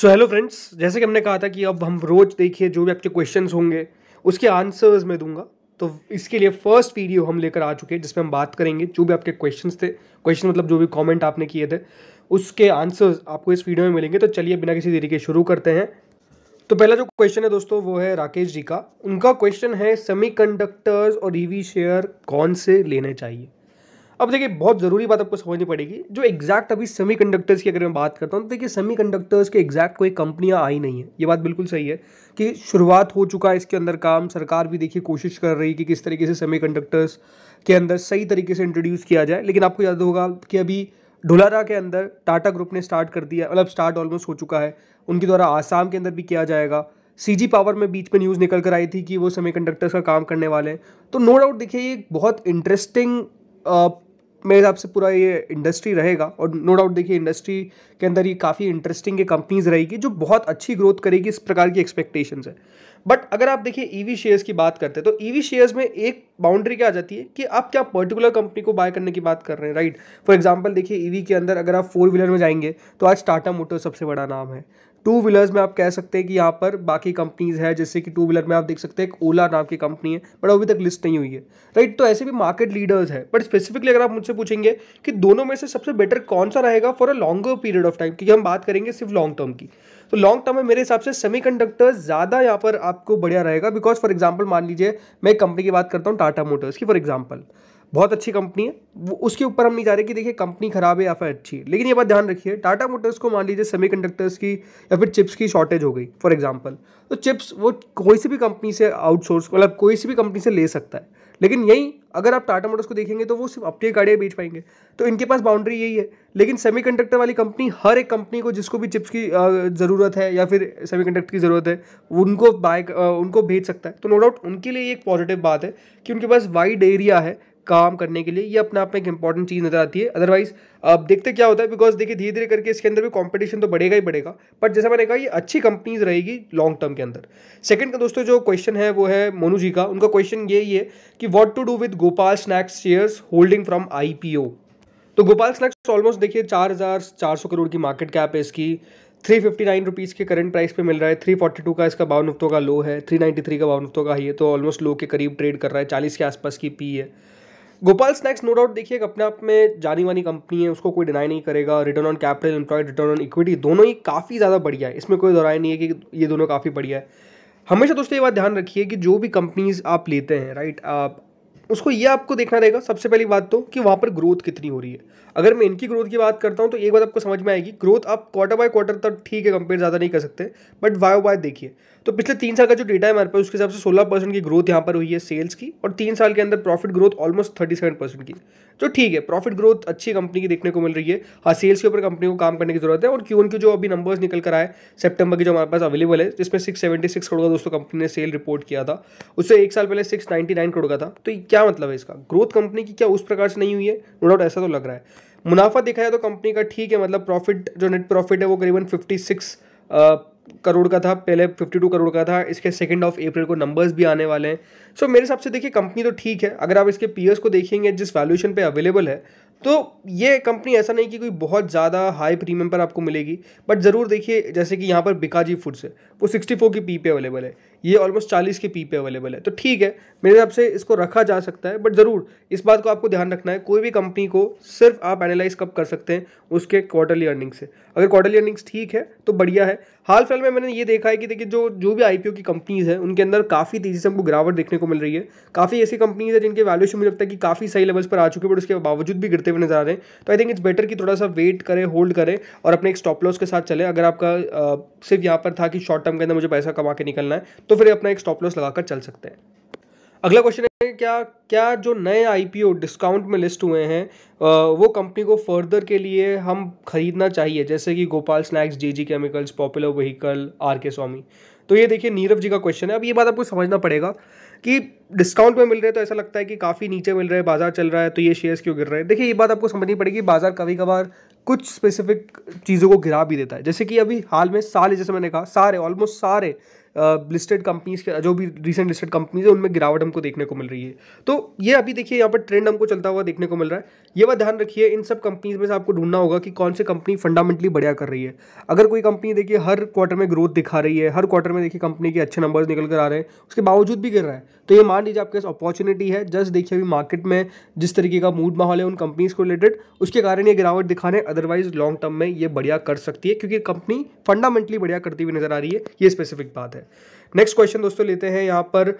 so hello friends जैसे कि हमने कहा था कि अब हम रोज़ देखिए जो भी आपके क्वेश्चंस होंगे उसके आंसर्स मैं दूंगा तो इसके लिए फर्स्ट वीडियो हम लेकर आ चुके हैं जिसमें हम बात करेंगे जो भी आपके क्वेश्चन थे क्वेश्चन मतलब जो भी कमेंट आपने किए थे उसके आंसर्स आपको इस वीडियो में मिलेंगे तो चलिए बिना किसी तरीके शुरू करते हैं तो पहला जो क्वेश्चन है दोस्तों वो है राकेश जी का उनका क्वेश्चन है सेमी और ईवी e शेयर कौन से लेने चाहिए अब देखिए बहुत ज़रूरी बात आपको समझनी पड़ेगी जो एग्जैक्ट अभी सेमी कंडक्टर्स की अगर मैं बात करता हूँ तो देखिए सेमी कंडक्टर्स के एग्जैक्ट कोई कंपनियाँ आई नहीं है ये बात बिल्कुल सही है कि शुरुआत हो चुका है इसके अंदर काम सरकार भी देखिए कोशिश कर रही है कि किस तरीके से सेमी कंडक्टर्स के अंदर सही तरीके से इंट्रोड्यूस किया जाए लेकिन आपको याद होगा कि अभी ढुलारा के अंदर टाटा ग्रुप ने स्टार्ट कर दिया मतलब स्टार्ट ऑलमोस्ट हो चुका है उनके द्वारा आसाम के अंदर भी किया जाएगा सी पावर में बीच में न्यूज़ निकल कर आई थी कि वो सेमी कंडक्टर्स का काम करने वाले हैं तो नो डाउट देखिए ये बहुत इंटरेस्टिंग मेरे हिसाब से पूरा ये इंडस्ट्री रहेगा और नो डाउट देखिए इंडस्ट्री के अंदर ये काफ़ी इंटरेस्टिंग ये कंपनीज रहेगी जो बहुत अच्छी ग्रोथ करेगी इस प्रकार की एक्सपेक्टेशन है बट अगर आप देखिए ईवी e शेयर्स की बात करते हैं तो ईवी e शेयर्स में एक बाउंड्री क्या आ जाती है कि आप क्या पर्टिकुलर कंपनी को बाय करने की बात कर रहे हैं राइट फॉर एग्जाम्पल देखिए ईवी e के अंदर अगर आप फोर व्हीलर में जाएंगे तो आज टाटा मोटर सबसे बड़ा नाम है टू व्हीलर्स में आप कह सकते हैं कि यहाँ पर बाकी कंपनीज है जैसे कि टू व्हीलर में आप देख सकते हैं एक ओला नाम की कंपनी है बट अभी तक लिस्ट नहीं हुई है राइट तो ऐसे भी मार्केट लीडर्स है बट स्पेसिफिकली अगर आप मुझसे पूछेंगे कि दोनों में से सबसे बेटर कौन सा रहेगा for a longer period of time क्योंकि हम बात करेंगे सिर्फ लॉन्ग टर्म की तो लॉन्ग टर्म में मेरे हिसाब से सेमी ज़्यादा यहाँ पर आपको बढ़िया रहेगा बिकॉज फॉर एग्जाम्पल मान लीजिए मैं कंपनी की बात करता हूँ टाटा मोटर्स की फॉर एग्जाम्पल बहुत अच्छी कंपनी है वो उसके ऊपर हम नहीं जा रहे कि देखिए कंपनी ख़राब है या फिर अच्छी है लेकिन ये बात ध्यान रखिए टाटा मोटर्स को मान लीजिए कंडक्टर्स की या फिर चिप्स की शॉर्टेज हो गई फॉर एग्जांपल तो चिप्स वो कोई सी भी कंपनी से आउटसोर्स मतलब कोई सी भी कंपनी से ले सकता है लेकिन यही अगर आप टाटा मोटर्स को देखेंगे तो वो सिर्फ अपनी गाड़ियाँ बेच पाएंगे तो इनके पास बाउंड्री यही है लेकिन सेमी वाली कंपनी हर एक कंपनी को जिसको भी चिप्स की ज़रूरत है या फिर सेमी की ज़रूरत है उनको बाय उनको भेज सकता है तो नो डाउट उनके लिए एक पॉजिटिव बात है कि उनके पास वाइड एरिया है काम करने के लिए ये अपने आप में एक इंपॉर्टेंट चीज़ नज़र आती है अदरवाइज अब देखते क्या होता है बिकॉज देखिए धीरे धीरे करके इसके अंदर भी कंपटीशन तो बढ़ेगा ही बढ़ेगा बट जैसा मैंने कहा ये अच्छी कंपनीज रहेगी लॉन्ग टर्म के अंदर सेकंड का दोस्तों जो क्वेश्चन है वो है मोनू जी का उनका क्वेश्चन ये ही है कि what to do with Gopal snacks shares holding from I तो गोपाल स्नैक्स ऑलमोस्ट देखिए चार हज़ार चार सौ करोड़ की मार्केट कैप है इसकी थ्री फिफ्टी नाइन रुपीज़ के करंट प्राइस पे मिल रहा है थ्री फोर्टी टू का इसका बावन का लो है थ्री नाइन्टी थ्री का बावन का ही है तो ऑलमोस्ट लो के करीब ट्रेड कर रहा है चालीस के आसपास की पी है गोपाल स्नैक्स नो डाउट देखिए अपने आप में जानी वानी कंपनी है उसको कोई डिनाई नहीं करेगा return on capital employed return on equity दोनों ही काफ़ी ज़्यादा बढ़िया है इसमें कोई दोहराई नहीं है कि ये दोनों काफ़ी बढ़िया है हमेशा दोस्तों ये बात ध्यान रखिए कि जो भी कंपनीज आप लेते हैं राइट आप उसको ये आपको देखना रहेगा सबसे पहली बात तो कि वहाँ पर ग्रोथ कितनी हो रही है अगर मैं इनकी ग्रोथ की बात करता हूँ तो एक बात आपको समझ में आएगी ग्रोथ आप क्वार्टर बाय क्वार्टर तक ठीक है कंपेयर ज़्यादा नहीं कर सकते बट वायो वाय देखिए तो पिछले तीन साल का जो डेटा है हमारे पास उसके हिसाब से सोलह परसेंट की ग्रोथ यहाँ पर हुई है सेल्स की और तीन साल के अंदर profit growth almost thirty seven percent की जो तो ठीक है प्रॉफिट ग्रोथ अच्छी कंपनी की देखने को मिल रही है हाँ सेल्स के ऊपर कंपनी को काम करने की जरूरत है और क्यों उनके जो अभी नंबर्स निकल कर आए सेप्टेम्बर की जो हमारे पास अवेलेबल है जिसमें सिक्स सेवेंटी सिक्स करोड़ का दोस्तों कंपनी ने सेल रिपोर्ट किया था उससे एक साल पहले सिक्स नाइन्टी नाइन करोड़ का था तो क्या मतलब है इसका ग्रोथ कंपनी की क्या उस प्रकार से नहीं हुई है नो डाउट ऐसा तो लग रहा है मुनाफा देखा जाए तो कंपनी का ठीक है मतलब प्रॉफिट जो नेट प्रॉफिट है वो करीबन फिफ्टी सिक्स करोड़ का था पहले 52 करोड़ का था इसके सेकंड ऑफ अप्रैल को नंबर्स भी आने वाले हैं सो so, मेरे हिसाब से देखिए कंपनी तो ठीक है अगर आप इसके पीयर्स को देखेंगे जिस वैल्यूएशन पे अवेलेबल है तो ये कंपनी ऐसा नहीं कि कोई बहुत ज़्यादा हाई प्रीमियम पर आपको मिलेगी बट ज़रूर देखिए जैसे कि यहाँ पर बिकाजी फूड्स है वो 64 की पी पे अवेलेबल है ये ऑलमोस्ट चालीस के पी पे अवेलेबल है तो ठीक है मेरे हिसाब से इसको रखा जा सकता है बट ज़रूर इस बात को आपको ध्यान रखना है कोई भी कंपनी को सिर्फ आप एनालाइज कब कर सकते हैं उसके क्वार्टरली अर्निंग से अगर क्वार्टरली अर्निंग्स ठीक है तो बढ़िया है हाल फिलहाल में मैंने ये देखा है कि देखिए जो जो भी आई की कंपनीज़ है उनके अंदर काफ़ी तेज़ी से हमको गिरावट देखने को मिल रही है काफ़ी ऐसी कंपनीज़ है जिनके वैल्यूशन मुझे लगता है कि काफ़ी सही लेवल्स पर आ चुके बट उसके बावजूद भी गिरते हुए नजर आ रहे हैं तो आई थिंक इट्स बेटर कि थोड़ा सा वेट करें होल्ड करें और अपने एक स्टॉप लॉस के साथ चले अगर आपका सिर्फ यहाँ पर था कि शॉर्ट टर्म के अंदर मुझे पैसा कमा के निकलना है तो तो फिर अपना एक स्टॉप लॉस लगाकर चल सकते हैं अगला क्वेश्चन है क्या क्या जो नए आईपीओ डिस्काउंट में लिस्ट हुए हैं वो कंपनी को फर्दर के लिए हम खरीदना चाहिए जैसे कि Gopal snacks JG chemicals popular vehicle R K Swamy तो ये देखिए नीरव जी का क्वेश्चन है अब ये बात आपको समझना पड़ेगा कि डिस्काउंट में मिल रहे हैं तो ऐसा लगता है कि काफ़ी नीचे मिल रहे हैं बाजार चल रहा है तो ये शेयर्स क्यों गिर रहे हैं देखिए ये बात आपको समझनी पड़ेगी बाजार कभी कभार कुछ स्पेसिफिक चीज़ों को गिरा भी देता है जैसे कि अभी हाल में सारे जैसे मैंने कहा सारे ऑलमोस्ट सारे लिस्टेड कंपनीज जो भी रिसेंट लिस्टेड कंपनीज है उनमें गिरावट हमको देखने को मिल रही है तो ये अभी देखिए यहाँ पर ट्रेंड हमको चलता हुआ देखने को मिल रहा है ये बात ध्यान रखिए इन सब कंपनीज में से आपको ढूंढना होगा कि कौन सी कंपनी फंडामेंटली बढ़िया कर रही है अगर कोई कंपनी देखिए हर क्वार्टर में ग्रोथ दिखा रही है हर क्वार्टर में देखिए कंपनी के अच्छे नंबर्स निकल कर आ रहे हैं उसके बावजूद भी गिर रहा है तो ये मान लीजिए आपके पास अपॉर्चुनिटी है जस्ट देखिए अभी मार्केट में जिस तरीके का मूड माहौल है उन कंपनीज को रिलेटेड उसके कारण ये गिरावट दिखा रहे हैं अदरवाइज लॉन्ग टर्म में ये बढ़िया कर सकती है क्योंकि कंपनी फंडामेंटली बढ़िया करती हुई नजर आ रही है ये स्पेसिफिक बात है है नेक्स्ट क्वेश्चन दोस्तों लेते हैं यहाँ पर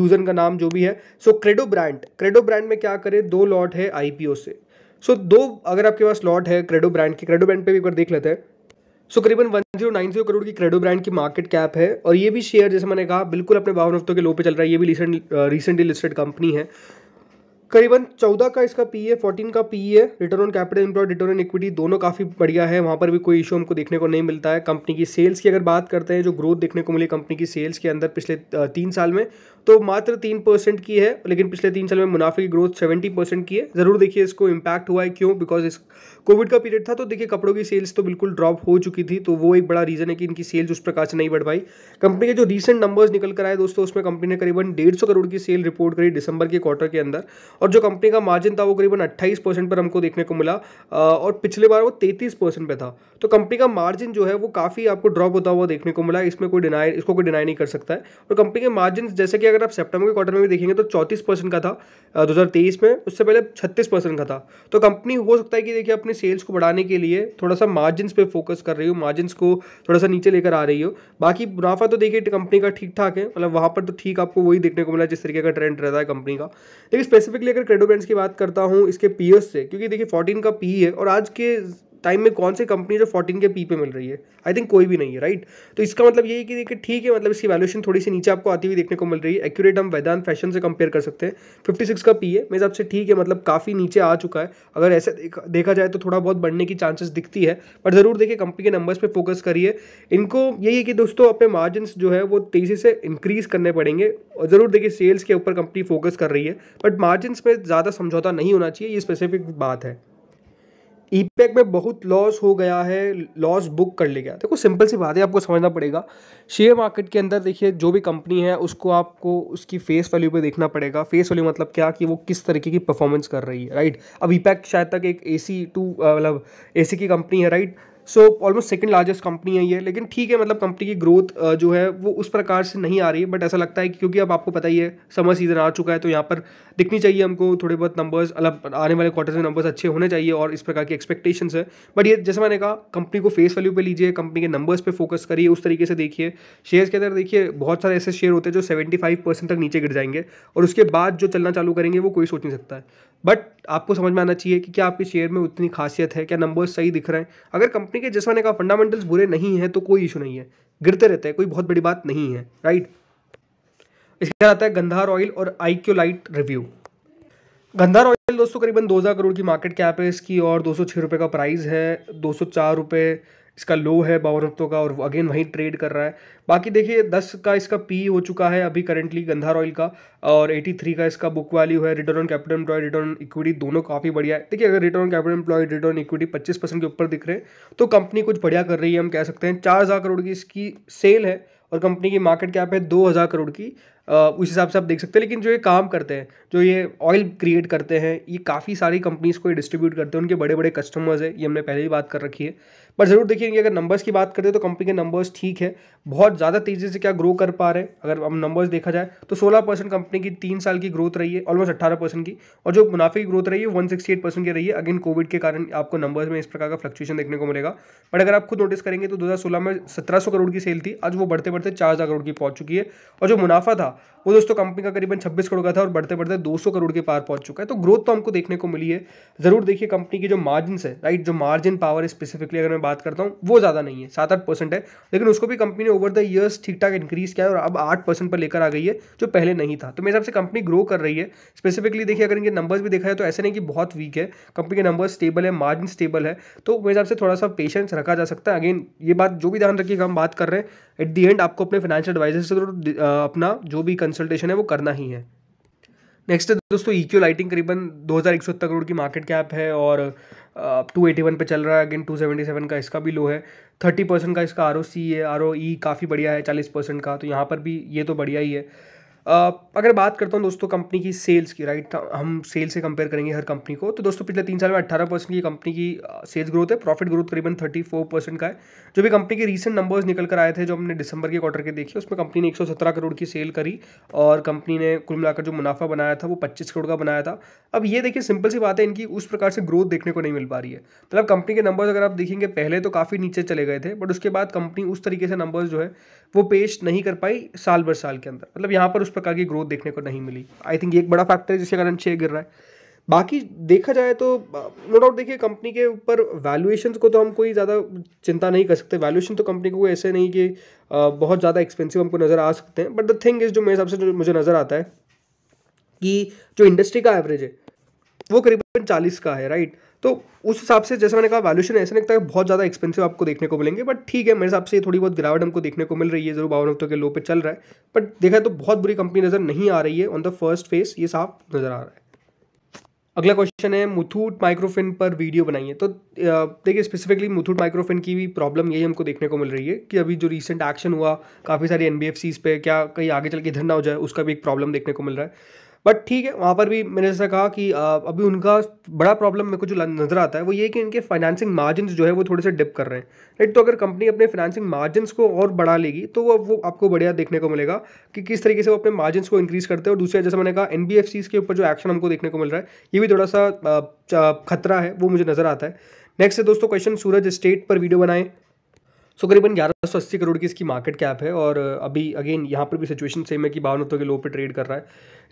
यूजर का नाम जो भी है so Credo brand Credo brand में क्या करें दो लॉट है आईपीओ से सो so, दो अगर आपके पास लॉट है क्रेडो ब्रांड की क्रेडो ब्रांड पे भी एक बार देख लेते हैं सो करीबन one zero nine zero crore की क्रेडो ब्रांड की मार्केट कैप है और ये भी शेयर जैसे मैंने कहा बिल्कुल अपने बावन हफ्तों के लो पे चल रहा है ये भी रिसेंट रिसेंटली लिस्टेड कंपनी है करीबन चौदह का इसका पी e है फोर्टीन का पी e है return on capital employ return on equity दोनों काफ़ी बढ़िया है वहाँ पर भी कोई इशू हमको देखने को नहीं मिलता है कंपनी की सेल्स की अगर बात करते हैं जो ग्रोथ देखने को मिली कंपनी की सेल्स के अंदर पिछले तीन साल में तो मात्र तीन परसेंट की है लेकिन पिछले तीन साल में मुनाफे की ग्रोथ सेवेंटी परसेंट की है ज़रूर देखिए इसको इम्पैक्ट हुआ है क्यों बिकॉज इस कोविड का पीरियड था तो देखिए कपड़ों की सेल्स तो बिल्कुल ड्रॉप हो चुकी थी तो वो एक बड़ा रीज़न है कि इनकी सेल्स उस प्रकार से नहीं बढ़ पाई कंपनी के जो रिसेंट नंबर्स निकल कर आए दोस्तों उसमें कंपनी ने करीबन डेढ़ करोड़ की सेल रिपोर्ट करी दिसंबर के क्वार्टर के अंदर और जो कंपनी का मार्जिन था वो करीबन अट्ठाईस परसेंट पर हमको देखने को मिला और पिछले बार वो तैंतीस परसेंट पर था तो कंपनी का मार्जिन जो है वो काफ़ी आपको ड्रॉप होता हुआ देखने को मिला इसमें कोई डिनाई इसको कोई डिनाई नहीं कर सकता है और कंपनी के मार्जिन जैसे कि अगर आप सेप्टेम्बर के क्वार्टर में भी देखेंगे तो चौंतीस परसेंट का था दो में उससे पहले छत्तीस परसेंट का था तो कंपनी हो सकता है कि देखिए अपने सेल्स को बढ़ाने के लिए थोड़ा सा मार्जिन पर फोकस कर रही हो मार्जिन को थोड़ा सा नीचे लेकर आ रही हो बाकी मुनाफा तो देखिए कंपनी का ठीक ठाक है मतलब वहाँ पर तो ठीक आपको वही देखने को मिला जिस तरीके का ट्रेंड रहता है कंपनी का लेकिन स्पेसिफिकली स्पेसिफिकली अगर क्रेडो ब्रांड्स की बात करता हूँ इसके पीएस से क्योंकि देखिए फोर्टीन का पी है और आज के टाइम में कौन सी कंपनी जो फोर्टीन के पी पे मिल रही है आई थिंक कोई भी नहीं है राइट तो इसका मतलब यही कि देखिए ठीक है मतलब इसकी वैल्यूशन थोड़ी सी नीचे आपको आती हुई देखने को मिल रही है एक्यूरेट हम वैदान फैशन से कंपेयर कर सकते हैं फिफ्टी सिक्स का पी है मेरे हिसाब से ठीक है मतलब काफ़ी नीचे आ चुका है अगर ऐसे देखा जाए तो थोड़ा बहुत बढ़ने की चांसेस दिखती है पर ज़रूर देखिए कंपनी के नंबर्स पर फोकस करिए इनको यही है कि दोस्तों अपने मार्जिन जो है वो तेज़ी से इंक्रीज़ करने पड़ेंगे और ज़रूर देखिए सेल्स के ऊपर कंपनी फोकस कर रही है बट मार्जिन पर ज़्यादा समझौता नहीं होना चाहिए ये स्पेसिफिक बात है ईपैक e e में बहुत लॉस हो गया है लॉस बुक कर ले गया देखो सिंपल सी बात है आपको समझना पड़ेगा शेयर मार्केट के अंदर देखिए जो भी कंपनी है उसको आपको उसकी फेस वैल्यू पे देखना पड़ेगा फेस वैल्यू मतलब क्या कि वो किस तरीके की परफॉर्मेंस कर रही है राइट अब ईपैक e शायद तक एक ए सी टू मतलब ए सी की कंपनी है right so almost second largest company है ये लेकिन ठीक है मतलब कंपनी की ग्रोथ जो है वो उस प्रकार से नहीं आ रही है बट ऐसा लगता है कि क्योंकि अब आपको पता ही है समर सीज़न आ चुका है तो यहाँ पर दिखनी चाहिए हमको थोड़े बहुत नंबर्स अलग आने वाले क्वार्टर्स में नंबर्स अच्छे होने चाहिए और इस प्रकार की एक्सपेक्टेशन है बट ये जैसे मैंने कहा कंपनी को फेस वैल्यू पर लीजिए कंपनी के नंबर्स पर फोकस करिए उस तरीके से देखिए शेयर्स के अंदर देखिए बहुत सारे ऐसे शेयर होते हैं जो सेवेंटी फाइव परसेंट तक नीचे गिर जाएंगे और उसके बाद जो चलना चालू करेंगे वो कोई सोच नहीं सकता है बट आपको समझ में आना चाहिए कि क्या आपके शेयर में उतनी खासियत है क्या नंबर्स सही दिख रहे हैं अगर कंपनी के जैसा का कहा फंडामेंटल्स बुरे नहीं हैं तो कोई इशू नहीं है गिरते रहते हैं कोई बहुत बड़ी बात नहीं है राइट इसके बाद आता है गंधार ऑयल और IQ light review Gandhar oil दोस्तों करीबन दो करोड़ की मार्केट कैप है इसकी और दो सौ का प्राइस है दो सौ इसका लो है बावन हफ्तों का और अगेन वहीं ट्रेड कर रहा है बाकी देखिए दस का इसका पी हो चुका है अभी करंटली गंधार ऑयल का और एटी थ्री का इसका बुक वैल्यू है return on capital employ return on equity दोनों काफ़ी बढ़िया है देखिए अगर return on capital employ return on equity पच्चीस परसेंट के ऊपर दिख रहे हैं तो कंपनी कुछ बढ़िया कर रही है हम कह सकते हैं चार हज़ार करोड़ की इसकी सेल है और कंपनी की मार्केट कैप है दो हज़ार करोड़ की उस हिसाब से आप देख सकते हैं लेकिन जो ये काम करते हैं जो ये ऑयल क्रिएट करते हैं ये काफ़ी सारी कंपनीज़ को ये डिस्ट्रीब्यूट करते हैं उनके बड़े बड़े कस्टमर्स हैं ये हमने पहले ही बात कर रखी है पर ज़रूर देखिए कि अगर नंबर्स की बात करते हैं तो कंपनी के नंबर्स ठीक है बहुत ज़्यादा तेज़ी से क्या ग्रो कर पा रहे हैं अगर हम नंबर्स देखा जाए तो सोलह परसेंट कंपनी की तीन साल की ग्रोथ रही है ऑलमोस्ट अट्ठारह परसेंट की और जो मुनाफे की ग्रोथ रही है वन सिक्सटी एट परसेंट की रही है अगेन कोविड के कारण आपको नंबर्स में इस प्रकार का फ्लक्चुएशन देखने को मिलेगा बट अगर आप खुद नोटिस करेंगे तो दो में सत्रह करोड़ की सेल थी आज वो बढ़ते बढ़ते चार करोड़ की पहुँच चुकी है और जो मुनाफा था वो दोस्तों कंपनी का करीबन 26 करोड़ का था और बढ़ते बढ़ते 200 करोड़ के पार पहुंच चुका है तो ग्रोथ तो हमको देखने को मिली है ज़रूर देखिए कंपनी की जो मार्जिन है राइट जो मार्जिन पावर है स्पेसिफिकली अगर मैं बात करता हूँ वो ज़्यादा नहीं है सात आठ परसेंट है लेकिन उसको भी कंपनी ने ओवर द ईयर्स ठीक ठाक इंक्रीज़ किया है और अब आठ परसेंट पर लेकर आ गई है जो पहले नहीं था तो मेरे हिसाब से कंपनी ग्रो कर रही है स्पेसिफिकली देखिए अगर इनके नंबर्स भी देखा जाए तो ऐसे नहीं कि बहुत वीक है कंपनी के नंबर स्टेबल है मार्जिन स्टेबल है तो मेरे हिसाब से थोड़ा सा पेशेंस रखा जा सकता है अगेन ये बात जो भी ध्यान रखिएगा हम बात कर रहे हैं एट दी एंड आपको अपने फाइनेंशियल एडवाइजर से तो अपना जो भी कंसल्टेशन है वो करना ही है नेक्स्ट है दोस्तों ई क्यू लाइटिंग करीबन दो हज़ार एक सौ सत्तर करोड़ की मार्केट कैप है और अब टू एटी वन पर चल रहा है अगेन टू सेवेंटी सेवन का इसका भी लो है थर्टी परसेंट का इसका आर ओ सी है आर ओ ई e काफ़ी बढ़िया है चालीस परसेंट का तो यहाँ पर भी ये तो बढ़िया ही है अगर बात करता हूँ दोस्तों कंपनी की सेल्स की राइट हम सेल से कंपेयर करेंगे हर कंपनी को तो दोस्तों पिछले तीन साल में अट्ठारह परसेंट की कंपनी की सेल्स ग्रोथ है प्रॉफिट ग्रोथ करीबन थर्टी फोर परसेंट का है जो भी कंपनी के रीसेंट नंबर्स निकल कर आए थे जो हमने दिसंबर के क्वार्टर के देखे उसमें कंपनी ने एक सौ सत्रह करोड़ की सेल करी और कंपनी ने कुल मिलाकर जो मुनाफा बनाया था वो पच्चीस करोड़ का बनाया था अब ये देखिए सिंपल सी बात है इनकी उस प्रकार से ग्रोथ देखने को नहीं मिल पा रही है मतलब कंपनी के नंबर्स अगर आप देखेंगे पहले तो काफ़ी नीचे चले गए थे बट उसके बाद कंपनी उस तरीके से नंबर्स जो है वो पेश नहीं कर पाई साल भर साल के अंदर मतलब यहाँ पर उस प्रकार की ग्रोथ देखने को नहीं मिली आई थिंक ये एक बड़ा फैक्टर है जिसके कारण शेयर गिर रहा है बाकी देखा जाए तो नो डाउट देखिए कंपनी के ऊपर वैल्यूएशन को तो हम कोई ज़्यादा चिंता नहीं कर सकते वैल्यूएशन तो कंपनी को ऐसे नहीं कि बहुत ज़्यादा एक्सपेंसिव हमको नज़र आ सकते हैं बट द थिंग इज़ जो मेरे हिसाब से जो मुझे नज़र आता है कि जो इंडस्ट्री का एवरेज है वो करीबन चालीस का है राइट तो उस हिसाब से जैसे मैंने कहा वैल्यूशन ऐसे लगता है बहुत ज़्यादा एक्सपेंसिव आपको देखने को मिलेंगे बट ठीक है मेरे हिसाब से थोड़ी बहुत गिरावट हमको देखने को मिल रही है जरूर बावन हफ्तों के लो पे चल रहा है बट देखा तो बहुत बुरी कंपनी नज़र नहीं आ रही है ऑन द फर्स्ट फेस ये साफ नज़र आ रहा है अगला क्वेश्चन है मुथूट माइक्रोफिन पर वीडियो बनाइए तो देखिए स्पेसिफिकली मुथूट माइक्रोफिन की भी प्रॉब्लम यही हमको देखने को मिल रही है कि अभी जो रिसेंट एक्शन हुआ काफ़ी सारी एन पे क्या कहीं आगे चल के इधर ना हो जाए उसका भी एक प्रॉब्लम देखने को मिल रहा है बट ठीक है वहाँ पर भी मैंने जैसा कहा कि अभी उनका बड़ा प्रॉब्लम मेरे को जो नज़र आता है वो ये कि इनके फाइनेंसिंग मार्जिन जो है वो थोड़े से डिप कर रहे हैं राइट तो अगर कंपनी अपने फाइनेंसिंग मार्जिन को और बढ़ा लेगी तो वो वो आपको बढ़िया देखने को मिलेगा कि किस तरीके से वो अपने मार्जिन को इंक्रीज़ करते हैं और दूसरा जैसे मैंने कहा एन के ऊपर जो एक्शन हमको देखने को मिल रहा है ये भी थोड़ा सा खतरा है वो मुझे नज़र आता है नेक्स्ट है दोस्तों क्वेश्चन सूरज स्टेट पर वीडियो बनाएं सो करीबन ग्यारह सौ अस्सी करोड़ की इसकी मार्केट कैप है और अभी अगेन यहाँ पर भी सिचुएशन सेम है कि बावन के लो पे ट्रेड कर रहा है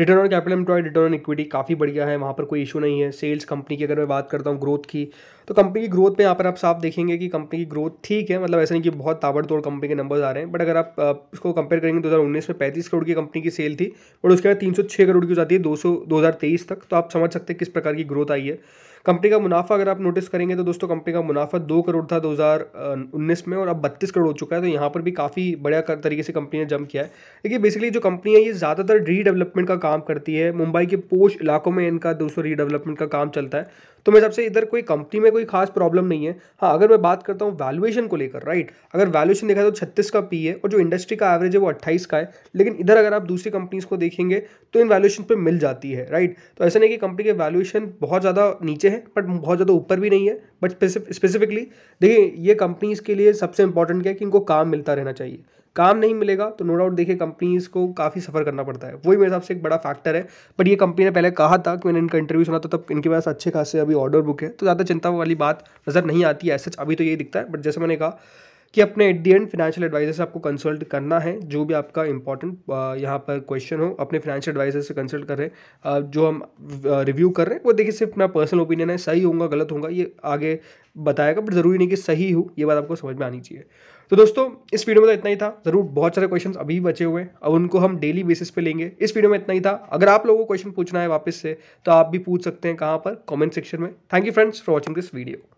return on capital employed return on equity काफ़ी बढ़िया है वहाँ पर कोई इशू नहीं है सेल्स कंपनी की अगर मैं बात करता हूँ ग्रोथ की तो कंपनी की ग्रोथ पे यहाँ पर आप साफ देखेंगे कि कंपनी की ग्रोथ ठीक है मतलब ऐसा नहीं कि बहुत ताबड़तोड़ कंपनी के नंबर्स आ रहे हैं बट अगर आप इसको कंपेयर करेंगे तो दो में पैंतीस करोड़ की कंपनी की सेल थी और उसके बाद तीन करोड़ की हो जाती है दो 2023 तक तो आप समझ सकते हैं किस प्रकार की ग्रोथ आई है कंपनी का मुनाफा अगर आप नोटिस करेंगे तो दोस्तों कंपनी का मुनाफा दो करोड़ था 2019 में और अब बत्तीस करोड़ हो चुका है तो यहाँ पर भी काफ़ी बढ़िया तरीके से कंपनी ने जम किया है देखिए बेसिकली जो कंपनी है ये ज़्यादातर रीडेवलपमेंट का काम करती है मुंबई के पोष इलाकों में इनका दोस्तों रीडेवलपमेंट का काम चलता है तो मेरे हिसाब से इधर कोई कंपनी में कोई खास प्रॉब्लम नहीं है हाँ अगर मैं बात करता हूँ वैल्यूएशन को लेकर राइट अगर वैल्यूएशन देखा तो छत्तीस का पी है और जो इंडस्ट्री का एवरेज है वो अट्ठाईस का है लेकिन इधर अगर आप दूसरी कंपनीज को देखेंगे तो इन वैल्यूएशन पर मिल जाती है राइट तो ऐसा नहीं कि कंपनी के वैल्यूएशन बहुत ज़्यादा नीचे है बट बहुत ज़्यादा ऊपर भी नहीं है बट स्पेसिफिकली देखिए ये कंपनीज़ के लिए सबसे इंपॉर्टेंट क्या है कि इनको काम मिलता रहना चाहिए काम नहीं मिलेगा तो नो डाउट देखिए कंपनीज़ को काफ़ी सफ़र करना पड़ता है वही मेरे हिसाब से एक बड़ा फैक्टर है बट ये कंपनी ने पहले कहा था कि मैंने इनका इंटरव्यू सुना था तब इनके पास अच्छे खासे अभी ऑर्डर बुक है तो ज़्यादा चिंता वाली बात नज़र नहीं आती है सच अभी तो यही दिखता है बट जैसे मैंने कहा कि अपने एंड फाइनेंशियल एडवाइज़र से आपको कंसल्ट करना है जो भी आपका इंपॉर्टेंट यहाँ पर क्वेश्चन हो अपने फाइनेंशियल एडवाइज़र से कंसल्ट कर रहे हैं जो हम रिव्यू कर रहे हैं वो देखिए सिर्फ मेरा पर्सनल ओपिनियन है सही होगा गलत होगा ये आगे बताएगा बट ज़रूरी नहीं कि सही हो ये बात आपको समझ में आनी चाहिए तो दोस्तों इस वीडियो में तो इतना ही था ज़रूर बहुत सारे क्वेश्चन अभी भी बचे हुए हैं अब उनको हम डेली बेसिस पे लेंगे इस वीडियो में इतना ही था अगर आप लोगों को क्वेश्चन पूछना है वापस से तो आप भी पूछ सकते हैं कहाँ पर कमेंट सेक्शन में thank you friends for watching this video